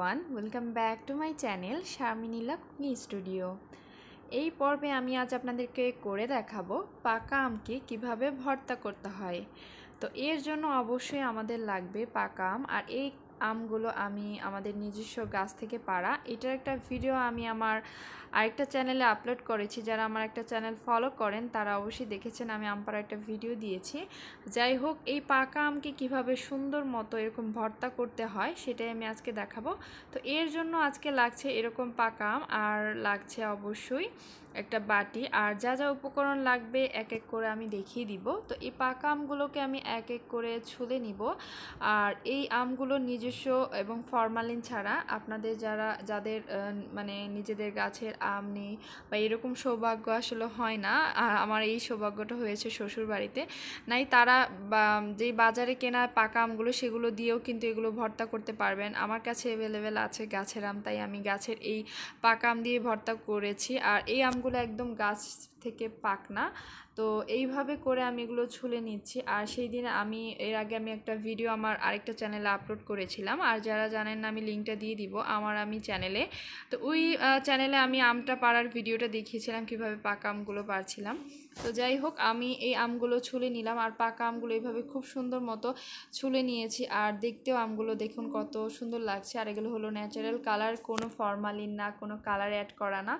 everyone welcome back to my channel শামিনীলা cooking studio এই পর্বে আমি আজ আপনাদেরকে করে দেখাবো পাকা আমকে কিভাবে ভর্তা করতে হয় তো এর জন্য অবশ্যই আমাদের লাগবে পাকা আম আর এই আমগুলো আমি আমাদের নিজস্ব গাছ থেকে পাড়া এটার একটা ভিডিও আমি আমার আরেকটা চ্যানেলে আপলোড করেছি যারা আমার একটা চ্যানেল ফলো করেন তারা অবশ্যই দেখেছেন আমি আম পাড়া একটা ভিডিও দিয়েছি যাই হোক এই পাকা আমকে কিভাবে সুন্দর মতো এরকম ভর্তা করতে হয় সেটাই আমি আজকে দেখাবো তো এর জন্য আজকে লাগছে এরকম পাকা আম আর লাগছে অবশ্যই একটা বাটি আর যা যা উপকরণ লাগবে এক এক করে আমি দেখিয়ে দিব তো এই পাকা আমগুলোকে আমি এক এক করে ছুলে নিব আর এই আমগুলো নিজস্ব এবং ফরমালিন ছাড়া আপনাদের যারা যাদের মানে নিজেদের গাছের আম নেই বা এরকম সৌভাগ্য আসলে হয় না আমার এই সৌভাগ্যটা হয়েছে শ্বশুর বাড়িতে নাই তারা যেই বাজারে কেনা পাকা আমগুলো সেগুলো দিয়েও কিন্তু এগুলো ভর্তা করতে পারবেন আমার কাছে অ্যাভেলেবেল আছে গাছের আম তাই আমি গাছের এই পাকা আম দিয়ে ভর্তা করেছি আর এই আম আঙুরগুলো একদম গাছ থেকে পাকনা তো এইভাবে করে আমি এগুলো ছুলে নিচ্ছি আর সেই দিন আমি এর আগে আমি একটা ভিডিও আমার আরেকটা চ্যানেলে আপলোড করেছিলাম আর যারা জানেন না আমি লিঙ্কটা দিয়ে দিব আমার আমি চ্যানেলে তো ওই চ্যানেলে আমি আমটা পাড়ার ভিডিওটা দেখিয়েছিলাম কিভাবে পাকা আমগুলো পারছিলাম তো যাই হোক আমি এই আমগুলো ছুলে নিলাম আর পাকা আমগুলো এইভাবে খুব সুন্দর মতো ছুলে নিয়েছি আর দেখতেও আমগুলো দেখুন কত সুন্দর লাগছে আর এগুলো হলো ন্যাচারাল কালার কোনো ফর্মালিন না কোনো কালার অ্যাড করা না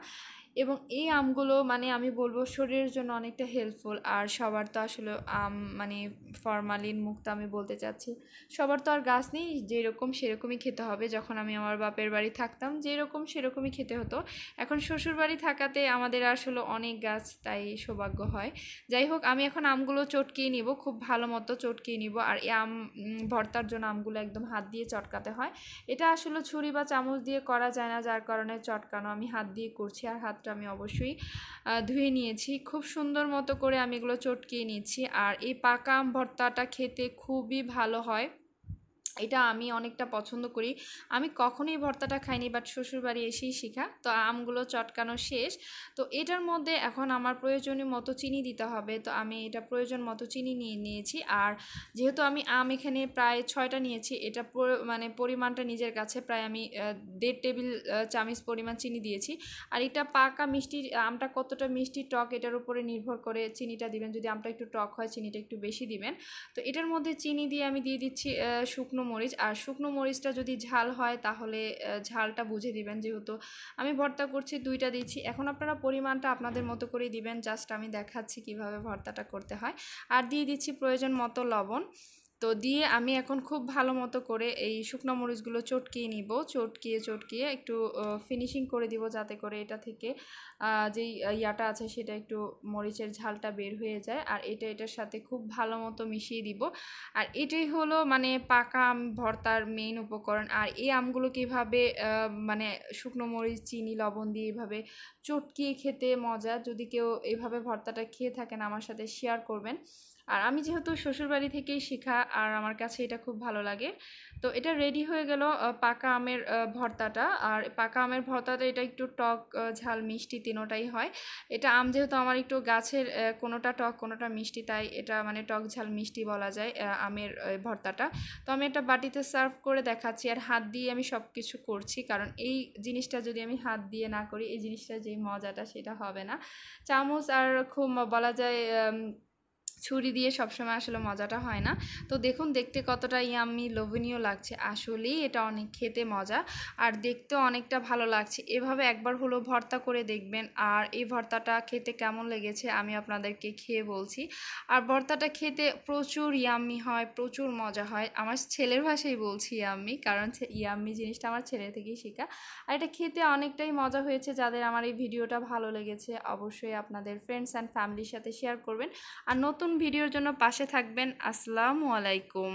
এবং এই আমগুলো মানে আমি বলবো শরীরের জন্য অনেকটা হেল্প হেল্পফুল আর সবার তো আসলে আম মানে ফরমালিন মুক্ত আমি বলতে চাচ্ছি সবার তো আর গাছ নেই যেরকম সেরকমই খেতে হবে যখন আমি আমার বাপের বাড়ি থাকতাম যেরকম সেরকমই খেতে হতো এখন শ্বশুর বাড়ি থাকাতে আমাদের আসলে অনেক গাছ তাই সৌভাগ্য হয় যাই হোক আমি এখন আমগুলো চটকিয়ে নিব খুব ভালো মতো চটকিয়ে নিব আর এই আম ভর্তার জন্য আমগুলো একদম হাত দিয়ে চটকাতে হয় এটা আসলে ছুরি বা চামচ দিয়ে করা যায় না যার কারণে চটকানো আমি হাত দিয়ে করছি আর হাতটা আমি অবশ্যই ধুয়ে নিয়েছি খুব সুন্দর মতো মতো করে আমি এগুলো চটকিয়ে নিচ্ছি আর এই পাকা আম ভর্তাটা খেতে খুবই ভালো হয় এটা আমি অনেকটা পছন্দ করি আমি কখনোই ভর্তাটা খাইনি বাট শ্বশুরবাড়ি এসেই শিখা তো আমগুলো চটকানো শেষ তো এটার মধ্যে এখন আমার প্রয়োজনীয় মতো চিনি দিতে হবে তো আমি এটা প্রয়োজন মতো চিনি নিয়ে নিয়েছি আর যেহেতু আমি আম এখানে প্রায় ছয়টা নিয়েছি এটা মানে পরিমাণটা নিজের কাছে প্রায় আমি দেড় টেবিল চামিচ পরিমাণ চিনি দিয়েছি আর এটা পাকা মিষ্টির আমটা কতটা মিষ্টি টক এটার উপরে নির্ভর করে চিনিটা দিবেন যদি আমটা একটু টক হয় চিনিটা একটু বেশি দিবেন তো এটার মধ্যে চিনি দিয়ে আমি দিয়ে দিচ্ছি শুকনো মরিচ আর শুকনো মরিচটা যদি ঝাল হয় তাহলে ঝালটা বুঝে দিবেন যেহেতু আমি ভর্তা করছি দুইটা দিচ্ছি এখন আপনারা পরিমাণটা আপনাদের মতো করে দিবেন জাস্ট আমি দেখাচ্ছি কিভাবে ভর্তাটা করতে হয় আর দিয়ে দিচ্ছি প্রয়োজন মতো লবণ তো দিয়ে আমি এখন খুব ভালো মতো করে এই শুকনো মরিচগুলো চটকিয়ে নিব চটকিয়ে চটকিয়ে একটু ফিনিশিং করে দিব যাতে করে এটা থেকে যেই ইয়াটা আছে সেটা একটু মরিচের ঝালটা বের হয়ে যায় আর এটা এটার সাথে খুব ভালো মতো মিশিয়ে দিব আর এটাই হলো মানে পাকা আম ভর্তার মেইন উপকরণ আর এই আমগুলো কীভাবে মানে শুকনো মরিচ চিনি লবণ দিয়ে এভাবে চটকিয়ে খেতে মজা যদি কেউ এভাবে ভর্তাটা খেয়ে থাকেন আমার সাথে শেয়ার করবেন আর আমি যেহেতু শ্বশুরবাড়ি থেকেই শেখা আর আমার কাছে এটা খুব ভালো লাগে তো এটা রেডি হয়ে গেল পাকা আমের ভর্তাটা আর পাকা আমের ভর্তাটা এটা একটু টক ঝাল মিষ্টি তিনোটাই হয় এটা আম যেহেতু আমার একটু গাছের কোনোটা টক কোনোটা মিষ্টি তাই এটা মানে টক ঝাল মিষ্টি বলা যায় আমের ভর্তাটা তো আমি একটা বাটিতে সার্ভ করে দেখাচ্ছি আর হাত দিয়ে আমি সব কিছু করছি কারণ এই জিনিসটা যদি আমি হাত দিয়ে না করি এই জিনিসটার যে মজাটা সেটা হবে না চামচ আর খুব বলা যায় ছুরি দিয়ে সবসময় আসলে মজাটা হয় না তো দেখুন দেখতে কতটা ইয়াম্মি লোভনীয় লাগছে আসলেই এটা অনেক খেতে মজা আর দেখতে অনেকটা ভালো লাগছে এভাবে একবার হলো ভর্তা করে দেখবেন আর এই ভর্তাটা খেতে কেমন লেগেছে আমি আপনাদেরকে খেয়ে বলছি আর ভর্তাটা খেতে প্রচুর ইয়াম্মি হয় প্রচুর মজা হয় আমার ছেলের ভাষাই বলছি ইয়াম্মি কারণ ইয়াম্মি জিনিসটা আমার ছেলে থেকেই শেখা আর এটা খেতে অনেকটাই মজা হয়েছে যাদের আমার এই ভিডিওটা ভালো লেগেছে অবশ্যই আপনাদের ফ্রেন্ডস অ্যান্ড ফ্যামিলির সাথে শেয়ার করবেন আর নতুন ভিডিওর জন্য পাশে থাকবেন আসসালামু আলাইকুম